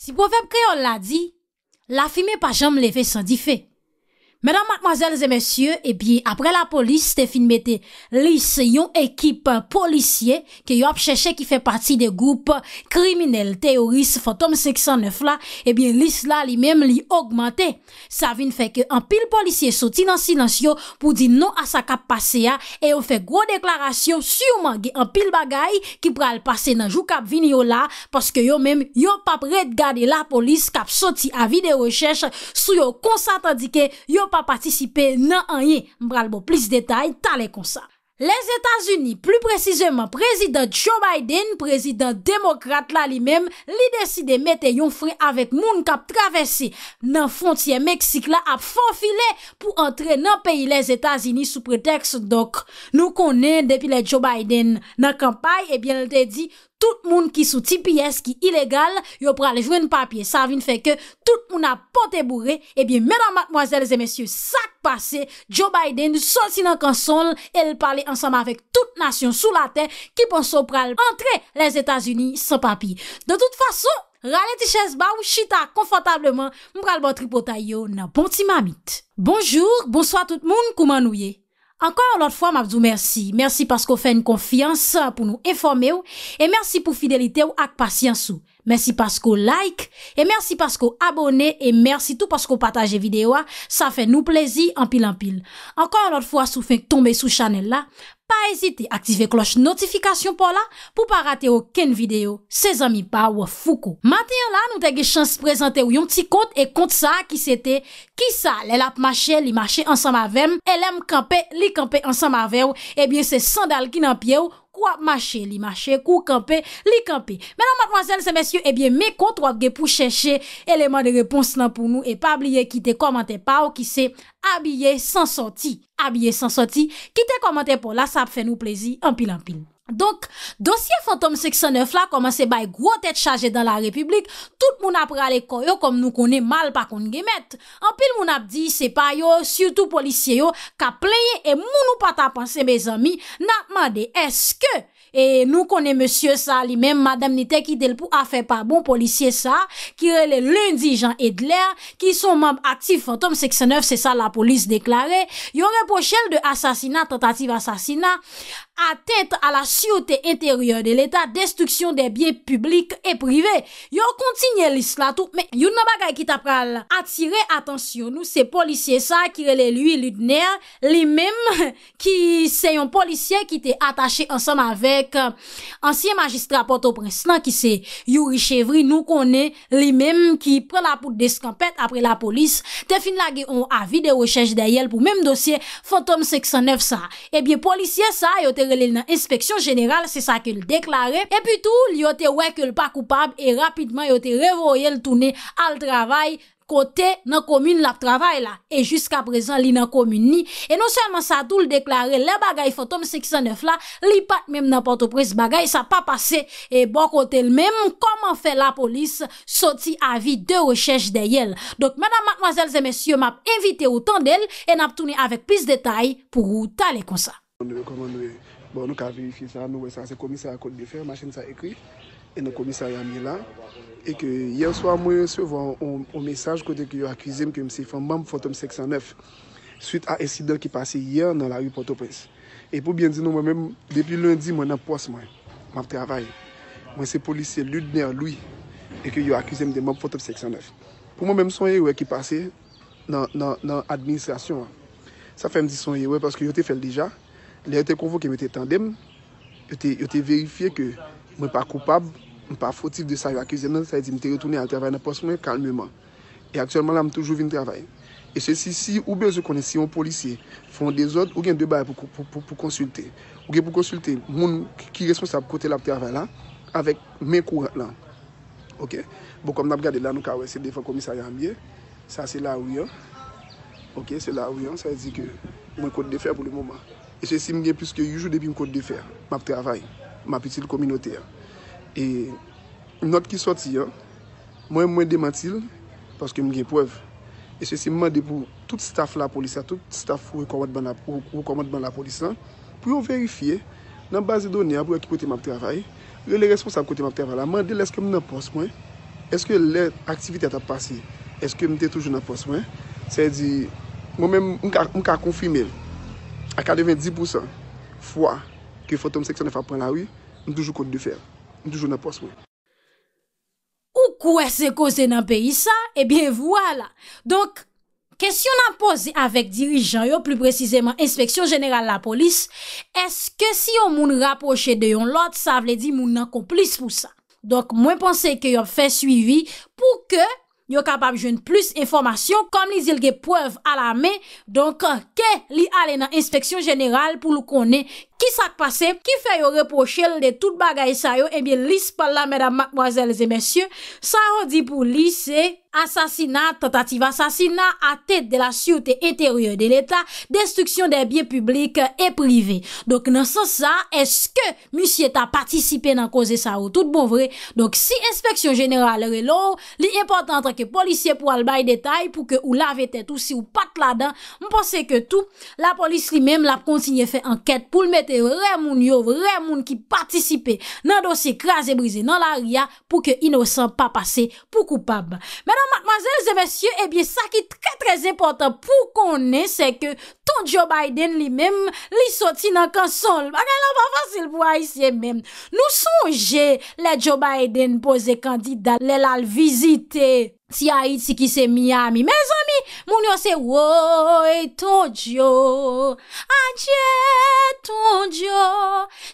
Si pou fèm kè yon la di, la fime pa jom leve san di fè. Madame, mademoiselles et messieurs, eh bien, apre la police, Stéphane Mété, lisse yon ekip policier ke yon ap chèche ki fè pati de goup kriminel, teoris, fantom 609 la, eh bien, lisse la li mèm li augmente. Sa vin fè ke an pil policier soti nan silans yo pou di nou asa kap pase ya, e yon fè gro deklarasyon souman ge an pil bagay ki pral pase nan jou kap vin yo la, paske yo mèm, yo pa prèd gade la police kap soti avi de rechèche sou yo konsant an dike yo pa patisipe nan anye. Mbralbo, plis detay, talekon sa. Les Etats-Unis, plis prezizeman, prezident Joe Biden, prezident demokrate la li mem, li deside mette yon fre avet moun kap travesse nan fontye Meksik la ap fanfile pou antre nan peyi les Etats-Unis sou preteks dok nou konen depi le Joe Biden. Nan kampay, ebyen eh lte di Tout moun ki sou TPS ki ilegal, yo pral evren papye. Savin feke, tout moun apote bourre, ebyen eh mèdan matmoazèles e mèsyou sakpase, Joe Biden sol si nan konsol, el pale ansama vek tout nasyon sou la te, ki ponso pral entre les Etats-Unis sa papye. De tout faso, ralè ti chèz ba ou chita konfotableman, mpral botri pota yo nan pon ti mamit. Bonjour, bonsoit tout moun, kouman nouye? Ankon an lot fwa mabzou mersi. Mersi pasko fèn konfiansan pou nou informe ou e mersi pou fidelite ou ak pasyansou. Mersi paskou like, e mersi paskou abone, e mersi tout paskou pataje videwa, sa fe nou plezi anpil anpil. Ankon anot fwa sou fin tombe sou chanel la, pa ezite aktive kloche notifikasyon pou la, pou pa rate ou ken videyo, se zami ba wafoukou. Matyen la nou tege chans prezante ou yon ti kont, e kont sa ki sete, ki sa lel ap mache, li mache ansam avem, elem kampe, li kampe ansam avew, e eh bie se sandal ki nan piew, Kwa mache li mache, kwa kampe li kampe. Menon matman zel se mensyo, ebyen eh me kontwa ge pou cheshe eleman de repons nan pou nou. E pa abye ki te komante pa ou ki se abye san soti. Abye san soti, ki te komante pou la sap fe nou plezi, anpil anpil. Donk, dosye fantom 609 la komanse bay gwo tet chaje dan la republik, tout moun ap prale koyo kom nou konen mal pa kon gemet. Anpil moun ap di, sepa yo, syoutou polisye yo, ka pleye e moun ou pata panse bez ami, natman de eske. E nou konen monsye sa li men Madame Nitek ki del pou afe pa bon Polisye sa ki rele lundi Jean Edler ki son mab aktif Fantom 69 se sa la polis deklare Yon reposhelle de asasina Tentative asasina A tete a la syote interiore De l'eta destruksyon de biye publik E prive. Yon kontinye lis la tout Men yon nabaga ki ta pral Atire atensyon nou se polisye sa Ki rele lui Ludner Li men ki se yon polisye Ki te atache ansan ave Euh, Ansiye magistra porto presnan ki se Yuri Chevri nou konen Li mem ki pre la pout de skampet Apre la polis te fin la ge Ou avi de rechèj de yel pou mem dosye Fantom 609 sa Ebyen eh polisye sa yo te relel nan inspeksyon general Se sa ke l deklare Ebyen tout yo te weke l pa koupab E rapidman yo te revoyel toune Al travay Kote nan komine la ap travaye la. E jusqu'a prezant li nan komine ni. E non seman sa tou l deklare le bagay foton 69 la. Li pat mèm nan portopres bagay sa pa pase. E bon kote l mèm, koman fe la polis soti avi de rechèche de yel. Dok mèdam matnoazèl zè mèsyè m ap invite ou tan del. E nap touni avèk pis detay pou rou talè kon sa. Koman nou e, koman nou e. Bon nou ka verifi sa, nou wè san se komisa akote de fè, machène sa ekri. E nan komisa yamil la. Avan, avan, avan. e ke yer swa mwen yon se vwa o mesaj kote ki yo akwize m ke mse fwa mwap fantom 609 suite a esidol ki pase yer nan la yu Port-au-Prince. E pou bien di nou mwen mwen depi lundi mwen ap pos mwen mwen ap travay. Mwen se polise lout ner loui e ki yo akwize m de mwap fantom 609. Pou mwen mwen mwen sonye wè ki pase nan nan administrasyon. Sa fèm di sonye wè paske yote fel deja lè yote konvo ke mwete tandem yote verifiye ke mwen pa koupab M pa fotif de sa yu akize nan, sa yu ti mte retounen al travay nan pos mwen kalmeman. E aksyonman la m toujou vin travay. E se si si oubez ou konen si yon polisye, fon de zot, ou gen de bay pou konsulte. Ou gen pou konsulte, moun ki responsa pou kote la travay la, avèk men kou lan. Ok, bo kom nan ap gade lan nou ka wè, se defan komisaryan bie, sa se la ou yon. Ok, se la ou yon, sa yu di ke mwen kote de fer pou le mouman. E se si mwen gen pwiske yu jou depi m kote de fer, m ap travay, m ap itil kominote a. E not ki soti, mwen mwen demantil paske mwen gen preve. E se si mwen mende pou tout staff la polisa, tout staff wakon wakon wakon la polisa, pou yo verifiye nan baz de donye apou wakipote mwen ap travaye, yo le responsable apote mwen apote avale, mende le eske mnen pos mwen, eske le aktivite ata pase, eske mnen te toujoun apos mwen. Se di mwen mwen konfime, akade 20% fwa ki foton mseksyon fwa pran la wye, mwen toujoun kote de fer. Ou kwa se koze nan peyi sa, ebyen eh wala. Donk, kesyon nan pose avek dirijan yo, plu precizeman inspeksyon jeneral la polis, eske si yo moun rapoche de yon lot, sa vle di moun nan komplis pou sa. Donk, mwen pense ke yo fe suivi, pou ke yo kapab jen plus informasyon, kom li zilge preuve alame, donk, ke euh, li ale nan inspeksyon jeneral pou lou konen ki sak pase, ki fè yo reproche le de tout bagay sa yo, ebyen eh lis pal la, mèdam, mèdame, mwazèl, zè mèsyè, sa yo di pou lis se asasina, tentativ asasina, a tèt de la syoute intèryè de l'Etat, destruksyon de biye publik e privè. Dok nan sa sa, eske musye ta patisipe nan koze sa yo, tout bon vre, si inspeksyon jeneral re lò, li importan trake polisye pou albay detay pou ke ou lave tèt ou si ou pat la dan, mpose ke tout, la polis li mèm la kontinye fè anket pou lmète re moun yo, re moun ki patisipe nan dosi kras e brize nan la ria pou ke inosan pa pase pou koupab. Menon, matmazel, ze vensye, ebyen, eh sa ki tre trez e portan pou konen, se ke ton Joe Biden li mem li soti nan konsol. A gen lan pa fasil pou a isye mem. Nou sonje le Joe Biden pose kandidat le lal vizite. Ti a iti ki se mi a mi. Me zomi, moun yo se woy ton djo. A dje ton djo,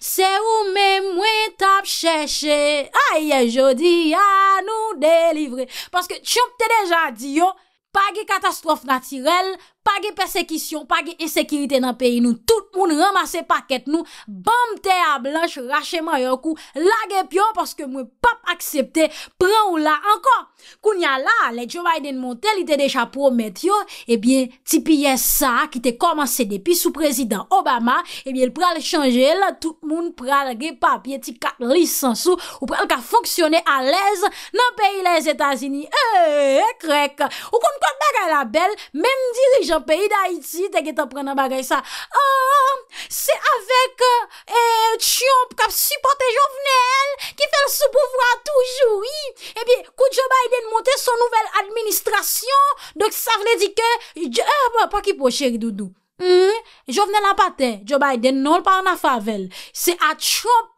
se ou me mwen tap chèche. A ye jodi a nou delivre. Paske tchop te dejan diyo, pagi katastrof natirel. pa ge persekisyon, pa ge esekirite nan peyi nou, tout moun ramase paket nou, bamte a blanche, rache mayon, kou lagep yo, paske mwen pap aksepte, pran ou la, ankon, koun ya la, le djovay den montel, ite deja promet yo, ebyen, ti piye sa, ki te komanse depi, sou prezident Obama, ebyen, pral chanje, tout moun pral ge pap, ye ti kat lisansou, ou pral ka fonksyone a lez, nan peyi lez Etazini, eeeek, krek, ou kon kwa baga la bel, mem dirijan, peyi da iti, teke te prena bagay sa. A, se avek chyomp kap sipote jovenel, ki fèl sou pouvwa toujou, i, e bie, kou Joe Biden montè son nouvel administrasyon, dok sa rne dike jovenel, pakipo chèri doudou, jovenel apate, Joe Biden nol par na favel, se a chyomp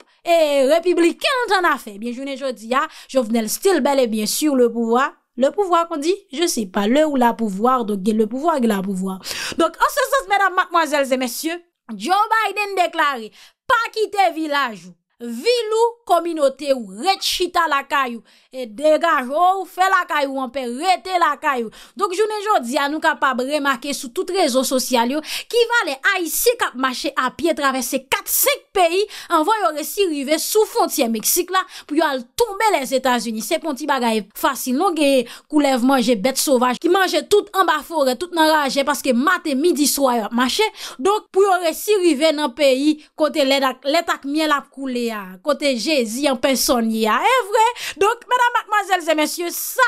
republikan an a fè, bie jounen jodi, a, jovenel stil belè, bie sur le pouvwa, Le pouvoi kon di, je se pa le ou la pouvoi, donk gen le pouvoi gen la pouvoi. Donk, an se sens, medan, makmoazelze, mesye, Joe Biden deklare, pa kite vilajou, vilou, kominote ou, rechita lakayou, e degajou, fe lakayou, anpe rete lakayou. Donk, jounen jo di anou kap ap remake sou tout rezo sosyal yo, ki vale a yisi kap mache apie travesse 4, 5, peyi, an voy yo resi rive sou fon tiye Meksik la, pou yo al tombe les Etats-Unis. Se pon ti bagay fasil non geye koulev manje bete sovaj ki manje tout an bafore, tout nan raje paske mate midi swa yo ap mache donk pou yo resi rive nan peyi kote letak miel ap koule ya, kote jezi an penson ya, evre. Donk, madame, mademazel zemensye, sa,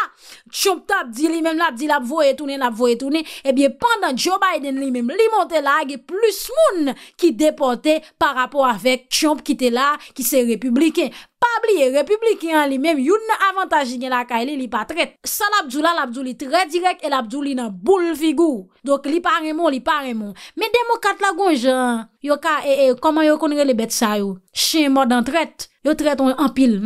chomptap di li men la, di la ap voye toune, la ap voye toune, ebyen, eh pandan Joe Biden li men li monte la, ge plus moun ki depote par rapport a Vek chomp ki te la, ki se republiken. Pa bliye, republiken li menm, yon nan avantaj gen la ka e li, li pa tret. San la bjou la, la bjou li tre direk, e la bjou li nan bou l figou. Dok li pa remon, li pa remon. Me demokat la gonj, yo ka, ee, ee, koman yo konre le bet sa yo? Che, modan tret. Yo tret, hmm? yo empil.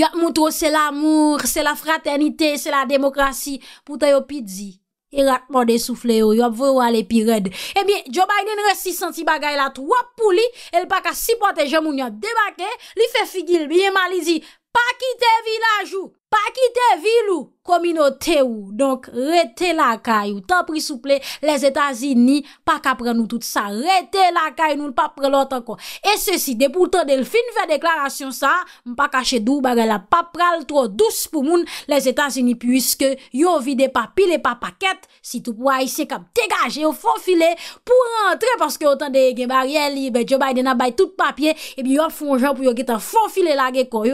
Yo moutro, se la mou, se la fraternite, se la demokrasi, pou te yo pidzi. E ratman de soufle yo, yo ap vwe wale pi red. Eh e bie, djoba inen resi senti bagay la, tou ap pou li, el pak a sipote jomoun yo, debake, li fe figil, biye mali zi, pakite vilaj yo! Pa ki te vil ou, komino te ou, donk rete la kay, ou tan pri souple, les Etats-Unis pa kapre nou tout sa, rete la kay nou l pa pre lotan kon. E se si, de pou tande l fin ve deklarasyon sa, m pa kache dou baga la papral tro dous pou moun, les Etats-Unis, puisque yo vide papile pa paket, si tou pou a isye kam te gaje ou fonfile pou rentre, paske o tan de gen barye li, be djobay dena bay tout papye, e bi yo fonjan pou yo getan fonfile la ge kon,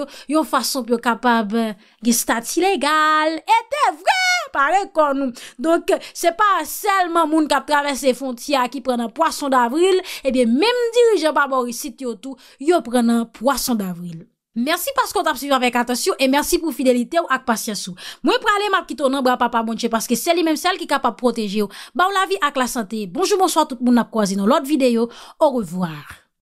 stat ilegal ete vre par ekonou. Donk se pa selman moun kap travese fontia ki prenen poason d'avril, ebyen eh mem dirijen pa mori sit yo tou, yo prenen poason d'avril. Mersi paskou ta psuvi anvek atasyou, e mersi pou fidelite ou ak pasyasyou. Mwen prale map ki tonan bra pa pa mounche, paske seli menm sel ki kap ap proteje yo. Ba ou la vi ak la sante. Bonjou, bonsoi, tout moun ap kwa zi nou lot videyo. Ou revoar.